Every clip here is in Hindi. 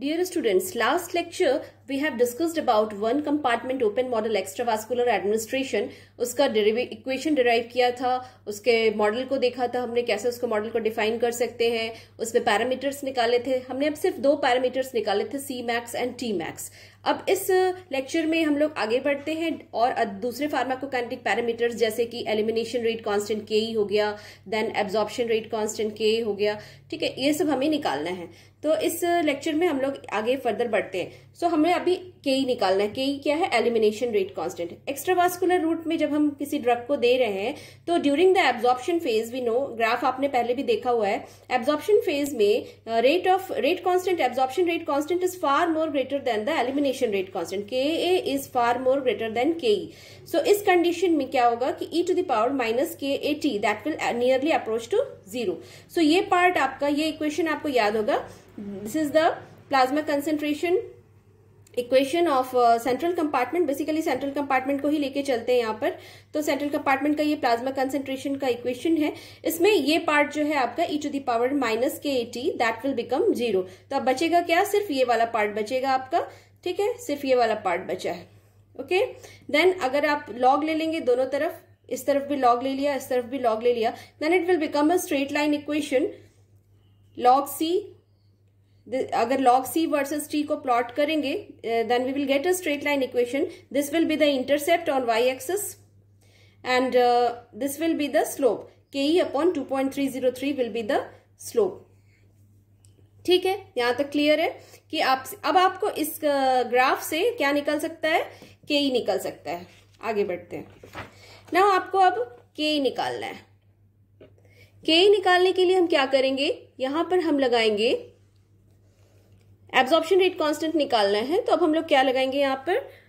Dear students, last lecture we have discussed about one compartment open model extravascular administration. उसका equation derive किया था उसके model को देखा था हमने कैसे उसको model को define कर सकते हैं उसमें parameters निकाले थे हमने अब सिर्फ दो parameters निकाले थे C max and T max. अब इस लेक्चर में हम लोग आगे बढ़ते हैं और दूसरे फार्माकोकाइनेटिक पैरामीटर्स जैसे कि एलिमिनेशन रेट कांस्टेंट के ही हो गया देन एब्जॉर्प्शन रेट कांस्टेंट के हो गया ठीक है ये सब हमें निकालना है तो इस लेक्चर में हम लोग आगे फर्दर बढ़ते हैं सो so, हमें अभी के ई निकालना है के ई क्या है elimination rate constant extravascular route में जब हम किसी ड्रग को दे रहे हैं तो during the absorption phase we know graph आपने पहले भी देखा हुआ है एब्जॉर्प्शन फेज में rate of rate constant absorption rate constant is far more greater than the elimination rate constant K A is far more greater than K E सो इस कंडीशन में क्या होगा कि ई to the power minus K A T that will nearly approach to zero so ये पार्ट आपका ये इक्वेशन आपको याद होगा this is the plasma concentration equation of central compartment basically central compartment को ही लेके चलते हैं यहाँ पर तो सेंट्रल कंपार्टमेंट का ये प्लाज्मा कंसेंट्रेशन का इक्वेशन है इसमें ये पार्ट जो है आपका E to the power minus K A T that will become zero तो अब बचेगा क्या सिर्फ ये वाला पार्ट बचेगा आपका ठीक है सिर्फ ये वाला पार्ट बचा है ओके okay? देन अगर आप लॉग ले लेंगे दोनों तरफ इस तरफ भी लॉग ले लिया इस तरफ भी लॉग ले लिया then it will become a straight line equation log C अगर log c वर्सेज t को प्लॉट करेंगे then we will get a straight line equation this will be the intercept on y axis the slope K E upon two point three zero three will be the slope ठीक है यहां तक क्लियर है कि आप अब आपको इस ग्राफ uh, से क्या निकल सकता है के ई e निकल सकता है आगे बढ़ते हैं ना आपको अब के ई e निकालना है के ई e निकालने के लिए हम क्या करेंगे यहां पर हम लगाएंगे एब्जॉर्प्शन रेट कांस्टेंट निकालना है तो अब हम लोग क्या लगाएंगे यहाँ पर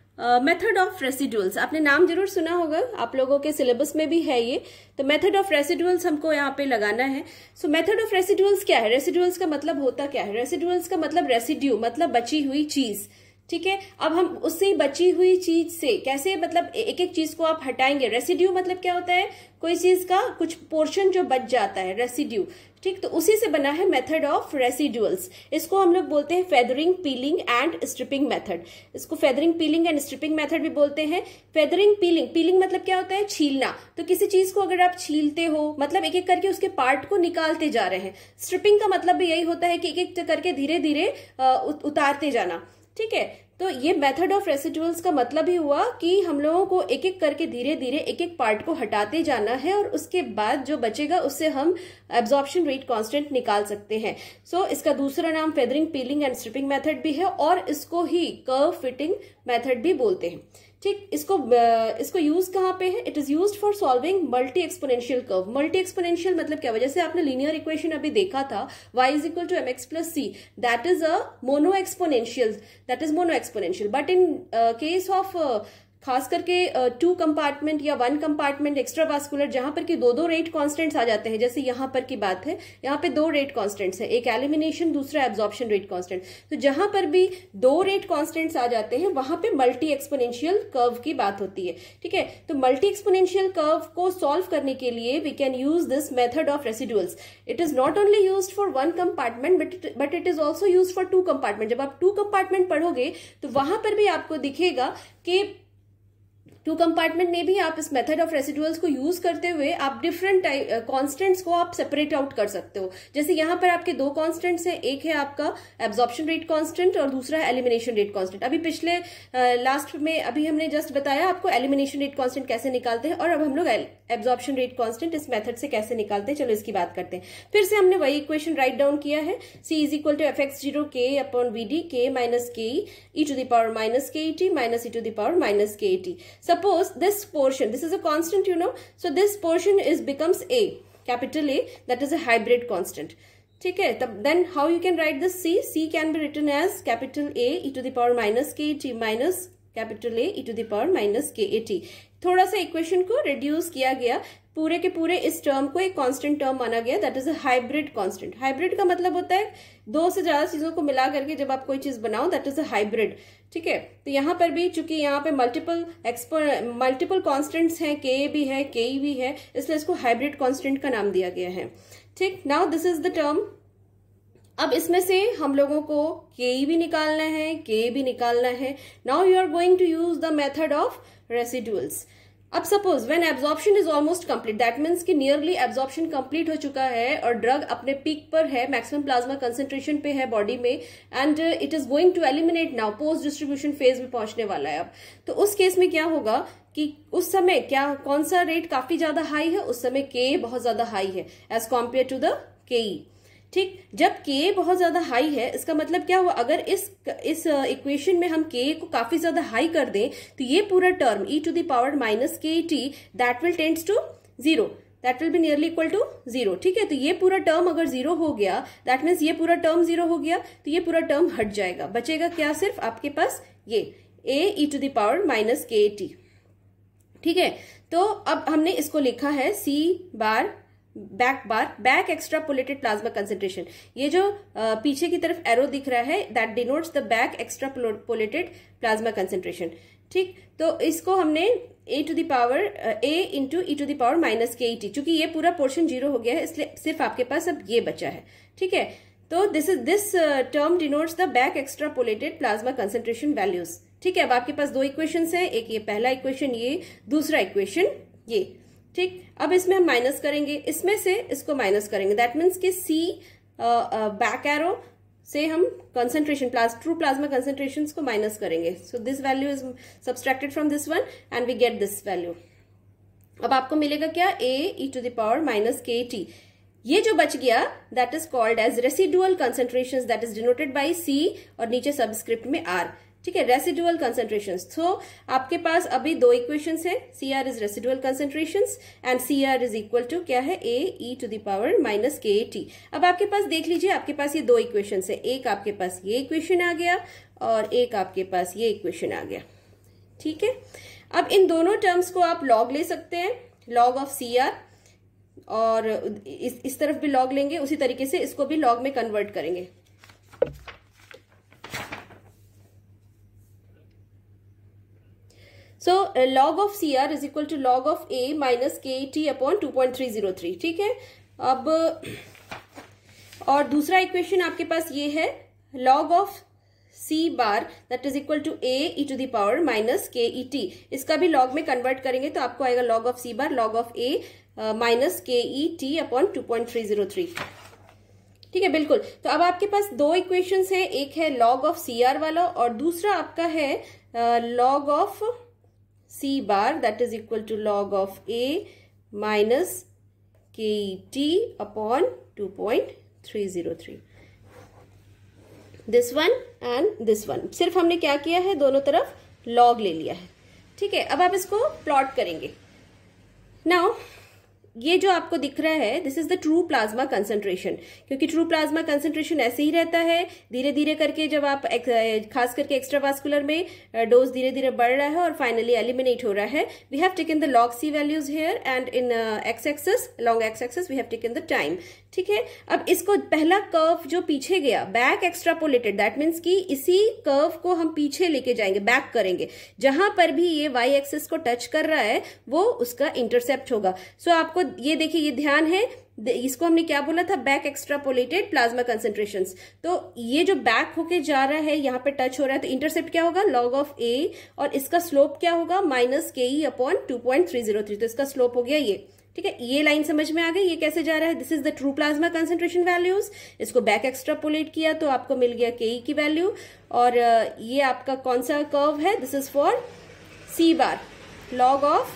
मेथड ऑफ रेसिडुअल्स आपने नाम जरूर सुना होगा आप लोगों के सिलेबस में भी है ये तो मेथड ऑफ रेसिडुअल्स हमको यहाँ पे लगाना है सो मेथड ऑफ रेसिडुअल्स क्या है रेसिडुअल्स का मतलब होता क्या है रेसिडुअल्स का मतलब रेसिड्यू मतलब बची हुई चीज़ ठीक है अब हम उसी बची हुई चीज से कैसे मतलब एक एक चीज को आप हटाएंगे रेसिड्यू मतलब क्या होता है कोई चीज का कुछ पोर्शन जो बच जाता है रेसिड्यू ठीक तो उसी से बना है मेथड ऑफ रेसिड्यूअल्स इसको हम लोग बोलते हैं feathering peeling and stripping method इसको feathering peeling and stripping method भी बोलते हैं फेदरिंग पीलिंग पीलिंग मतलब क्या होता है छीलना तो किसी चीज को अगर आप छीलते हो मतलब एक एक करके उसके पार्ट को निकालते जा रहे हैं स्ट्रिपिंग का मतलब भी यही होता है कि एक एक करके धीरे धीरे उतारते जाना ठीक है तो ये मेथड ऑफ रेसिडुअल्स का मतलब ही हुआ कि हम लोगों को एक एक करके धीरे धीरे एक एक पार्ट को हटाते जाना है और उसके बाद जो बचेगा उससे हम एब्जॉर्प्शन रेट कांस्टेंट निकाल सकते हैं सो so, इसका दूसरा नाम feathering peeling and stripping method भी है और इसको ही कर्व फिटिंग मेथड भी बोलते हैं ठीक इसको इसको यूज कहाँ पे है it is use for solving multi exponential curve multi exponential मतलब क्या हुआ जैसे आपने लीनियर इक्वेशन अभी देखा था y is equal to M X plus C that is a mono exponential that is mono exponential but in case of खास करके टू कंपार्टमेंट या वन कंपार्टमेंट एक्स्ट्रा वास्कुलर जहां पर कि दो दो रेट कांस्टेंट्स आ जाते हैं जैसे यहां पर की बात है यहां पे दो रेट कांस्टेंट्स है एक एलिमिनेशन दूसरा एब्जॉर्प्शन रेट कांस्टेंट तो जहां पर भी दो रेट कांस्टेंट्स आ जाते हैं वहां पे मल्टी एक्सपोनेंशियल कर्व की बात होती है ठीक है तो मल्टी एक्सपोनेंशियल कर्व को सॉल्व करने के लिए we can use this method of residuals it is not only use for one compartment but it is also use for two compartment जब आप टू कंपार्टमेंट पढ़ोगे तो वहां पर भी आपको दिखेगा कि टू कंपार्टमेंट में भी आप इस मेथड ऑफ रेसिडुअल्स को यूज करते हुए आप डिफरेंट टाइप कॉन्स्टेंट्स को आप सेपरेट आउट कर सकते हो जैसे यहां पर आपके दो कॉन्स्टेंट्स हैं एक है आपका एब्जॉर्प्शन रेट कॉन्स्टेंट और दूसरा है एलिमिनेशन रेट कॉन्स्टेंट अभी पिछले लास्ट uh, में अभी हमने जस्ट बताया आपको एलिमिनेशन रेट कॉन्स्टेंट कैसे निकालते हैं और अब हम लोग एब्जॉर्प्शन रेट कॉन्स्टेंट इस मेथड से कैसे निकालते हैं चलो इसकी बात करते हैं फिर से हमने वही इक्वेशन राइट डाउन किया है C is equal to F X zero K upon B D K minus K E to the power minus K E T minus E to the power minus K E T सब Suppose this portion, this is a constant you know, so this portion is becomes A, capital A, that is a hybrid constant. okay? then how you can write this C? C can be written as capital A e to the power minus k t minus capital A e to the power minus k a t. थोड़ा सा इक्वेशन को रिड्यूस किया गया पूरे के पूरे इस टर्म को एक कांस्टेंट टर्म माना गया that is a hybrid constant hybrid का मतलब होता है दो से ज्यादा चीजों को मिला करके जब आप कोई चीज बनाओ दैट इज अ हाइब्रिड ठीक है तो यहां पर भी चूंकि यहाँ पे मल्टीपल एक्सपर मल्टीपल कॉन्स्टेंट्स हैं के भी है के भी है इसलिए इसको हाइब्रिड कॉन्स्टेंट का नाम दिया गया है ठीक now this is the term अब इसमें से हम लोगों को के भी निकालना है के भी निकालना है now you are going to use the method of residuals अब suppose when absorption is almost complete that means कि नियरली एब्जॉर्प्शन कंप्लीट हो चुका है और ड्रग अपने पीक पर है मैक्सिमम प्लाज्मा कंसेंट्रेशन पे है बॉडी में and it is going to eliminate now post distribution phase में पहुंचने वाला है अब तो उस केस में क्या होगा कि उस समय क्या कौन सा रेट काफी ज्यादा हाई है उस समय के बहुत ज्यादा हाई है एज कम्पेयर टू द के ठीक जब के बहुत ज्यादा हाई है इसका मतलब क्या हुआ अगर इस इस इक्वेशन में हम के को काफी ज्यादा हाई कर दें तो ये पूरा term E to the power minus K T that will tends to zero that will be nearly equal to zero ठीक है तो ये पूरा टर्म अगर जीरो हो गया दैट मीन्स ये पूरा टर्म जीरो हो गया तो ये पूरा टर्म हट जाएगा बचेगा क्या सिर्फ आपके पास ये A E to the power minus K T ठीक है तो अब हमने इसको लिखा है C bar back bar back extrapolated plasma concentration ये जो आ, पीछे की तरफ एरो दिख रहा है that denotes the back extrapolated plasma concentration ठीक तो इसको हमने A to the power A into E to the power minus K E T चूंकि ये पूरा पोर्शन जीरो हो गया है इसलिए सिर्फ आपके पास अब ये बचा है ठीक है तो this is this term denotes the back extrapolated plasma concentration values ठीक है अब आपके पास दो इक्वेशन है एक ये पहला इक्वेशन ये दूसरा इक्वेशन ये ठीक अब इसमें हम माइनस करेंगे इसमें से इसको माइनस करेंगे दैट मीन्स कि सी बैक एरो से हम कंसेंट्रेशन प्लाज ट्रू प्लाज्मा कंसेंट्रेशन को माइनस करेंगे so this value is subtracted from this one and we get this value अब आपको मिलेगा क्या A E to the power minus K T ये जो बच गया that is called as residual concentration that is denoted by C और नीचे सबस्क्रिप्ट में आर ठीक है रेसिडुअल कंसेंट्रेशन तो आपके पास अभी दो इक्वेशन है C R is residual concentration and C R is equal to क्या है A E to the power minus K A T अब आपके पास देख लीजिए आपके पास ये दो इक्वेशन है एक आपके पास ये इक्वेशन आ गया और एक आपके पास ये इक्वेशन आ गया ठीक है अब इन दोनों टर्म्स को आप लॉग ले सकते हैं लॉग ऑफ सी आर और इस इस तरफ भी लॉग लेंगे उसी तरीके से इसको भी लॉग में कन्वर्ट करेंगे so log of C R is equal to log of A minus K T upon two point three zero three ठीक है अब और दूसरा इक्वेशन आपके पास ये है log of C bar that is equal to A E to the power minus K E T इसका भी लॉग में कन्वर्ट करेंगे तो आपको आएगा log of C bar log of A minus K E T upon two point three zero three ठीक है बिल्कुल तो अब आपके पास दो इक्वेशंस है एक है लॉग ऑफ सी आर वाला और दूसरा आपका है log uh, of c bar that is equal to log of a minus ket upon 2.303 this one and this one सिर्फ हमने क्या किया है दोनों तरफ लॉग ले लिया है ठीक है अब आप इसको प्लॉट करेंगे नाउ ये जो आपको दिख रहा है this is the true plasma concentration क्योंकि ट्रू प्लाज्मा कंसेंट्रेशन ऐसे ही रहता है धीरे धीरे करके जब आप एक, खास करके एक्स्ट्रा वास्कुलर में डोज धीरे धीरे बढ़ रहा है और फाइनली एलिमिनेट हो रहा है we have taken the log C values here and in X axis long X axis we have taken the time ठीक है अब इसको पहला कर्व जो पीछे गया बैक एक्स्ट्रापोलेटेड दैट मीन्स कि इसी कर्व को हम पीछे लेके जाएंगे बैक करेंगे जहां पर भी ये वाई एक्सिस को टच कर रहा है वो उसका इंटरसेप्ट होगा सो so, आपको ये देखिए ये ध्यान है इसको हमने क्या बोला था बैक एक्स्ट्रापोलेटेड प्लाज्मा कंसेंट्रेशन तो ये जो बैक होके जा रहा है यहाँ पे टच हो रहा है तो इंटरसेप्ट क्या होगा लॉग ऑफ ए और इसका स्लोप क्या होगा minus K E upon two point three zero three तो इसका स्लोप हो गया ये ठीक है ये लाइन समझ में आ गई ये कैसे जा रहा है this is the true plasma concentration values इसको बैक एक्सट्रापोलेट किया तो आपको मिल गया के की वैल्यू और ये आपका कौन सा कर्व है this is for C bar log of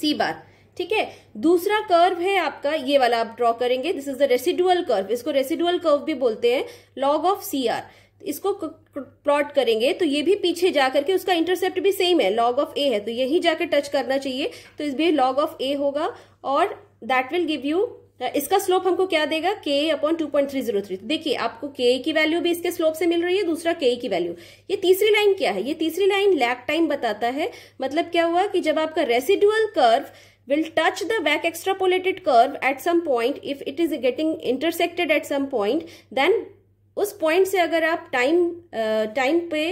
C bar ठीक है दूसरा कर्व है आपका ये वाला आप ड्रॉ करेंगे this is the residual curve इसको रेसिडुअल कर्व भी बोलते हैं लॉग ऑफ सी आर इसको प्लॉट करेंगे तो ये भी पीछे जा करके उसका इंटरसेप्ट भी सेम है लॉग ऑफ ए है तो यही जाकर टच करना चाहिए तो इस भी लॉग ऑफ ए होगा और दैट विल गिव यू इसका स्लोप हमको क्या देगा K upon two point three zero three देखिए आपको के की वैल्यू भी इसके स्लोप से मिल रही है दूसरा के की वैल्यू ये तीसरी लाइन क्या है ये तीसरी लाइन लैग टाइम बताता है मतलब क्या हुआ कि जब आपका residual curve will touch the back extrapolated curve at some point if it is getting intersected at some point then उस पॉइंट से अगर आप टाइम टाइम uh, पे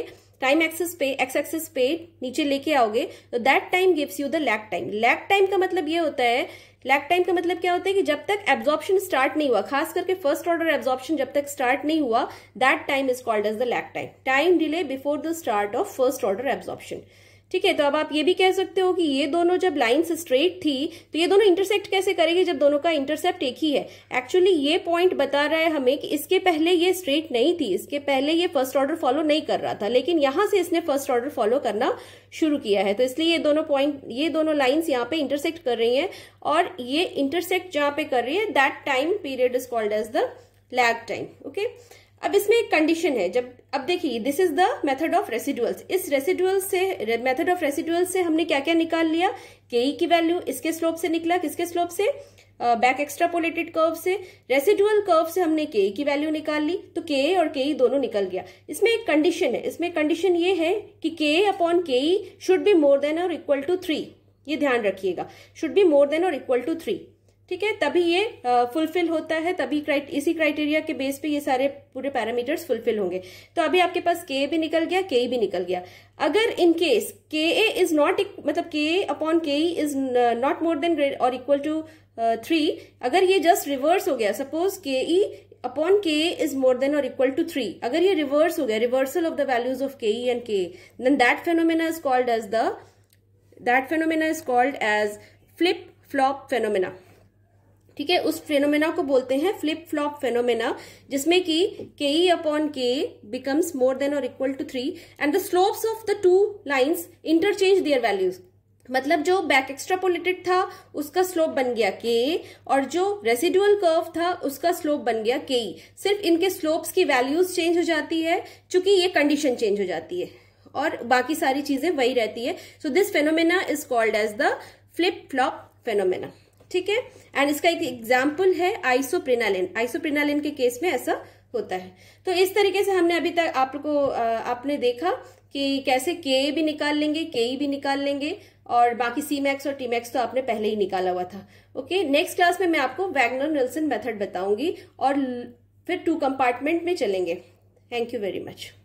टाइम एक्सेस पे एक्स एक्सेस पे नीचे लेके आओगे तो that time gives you the lag time lag time का मतलब ये होता है लैक टाइम का मतलब क्या होता है कि जब तक एब्जॉर्प्शन स्टार्ट नहीं हुआ खास करके फर्स्ट ऑर्डर एब्जॉर्प्शन जब तक स्टार्ट नहीं हुआ that time is called as the lag time time delay before the start of first order absorption ठीक है तो अब आप ये भी कह सकते हो कि ये दोनों जब लाइन्स स्ट्रेट थी तो ये दोनों इंटरसेक्ट कैसे करेगी जब दोनों का इंटरसेप्ट एक ही है एक्चुअली ये पॉइंट बता रहा है हमें कि इसके पहले ये स्ट्रेट नहीं थी इसके पहले ये फर्स्ट ऑर्डर फॉलो नहीं कर रहा था लेकिन यहां से इसने फर्स्ट ऑर्डर फॉलो करना शुरू किया है तो इसलिए ये दोनों पॉइंट ये दोनों लाइन्स यहाँ पे इंटरसेक्ट कर रही है और ये इंटरसेक्ट जहां पे कर रही है that time period is called as the lag time okay अब इसमें एक कंडीशन है जब अब देखिए this is the method of residuals इस रेसिडुअल से मेथड ऑफ रेसिडुअल से हमने क्या क्या निकाल लिया के ई की वैल्यू इसके स्लोप से निकला किसके स्लोप से बैक एक्स्ट्रापोलेटेड कर्व से रेसिडुअल कर्व से हमने के की वैल्यू निकाल ली तो के और के दोनों निकल गया इसमें एक कंडीशन है इसमें कंडीशन ये है कि K upon K should be more than or equal to three ये ध्यान रखिएगा should be more than or equal to three ठीक है तभी ये फुलफिल होता है तभी क्राइट, इसी क्राइटेरिया के बेस पे ये सारे पूरे पैरामीटर्स फुलफिल होंगे तो अभी आपके पास के भी निकल गया के भी निकल गया अगर इन केस के ए इज नॉट मतलब K upon K E is not more than great or equal to three अगर ये जस्ट रिवर्स हो गया suppose K E upon K is more than or equal to three अगर ये रिवर्स हो गया reversal of the values of K E and K then that phenomena is called as the that phenomena is called as flip flop phenomena ठीक है उस फेनोमेना को बोलते हैं फ्लिप फ्लॉप फेनोमेना जिसमें कि K E upon K becomes more than or equal to three and the slopes of the two lines interchange their values मतलब जो बैक एक्स्ट्रापोलेटेड था उसका स्लोप बन गया के और जो रेसिडुअल कर्व था उसका स्लोप बन गया के सिर्फ इनके स्लोप्स की वैल्यूज चेंज हो जाती है चूंकि ये कंडीशन चेंज हो जाती है और बाकी सारी चीजें वही रहती है so this phenomena is called as the flip flop phenomena ठीक है एंड इसका एक एग्जाम्पल है आइसोप्रिनालिन आइसोप्रिनालिन के केस में ऐसा होता है तो इस तरीके से हमने अभी तक आपको आपने देखा कि कैसे के भी निकाल लेंगे के भी निकाल लेंगे और बाकी सी मैक्स और टी मैक्स तो आपने पहले ही निकाला हुआ था ओके नेक्स्ट क्लास में मैं आपको वैगनर नेल्सन मेथड बताऊंगी और फिर टू कंपार्टमेंट में चलेंगे थैंक यू वेरी मच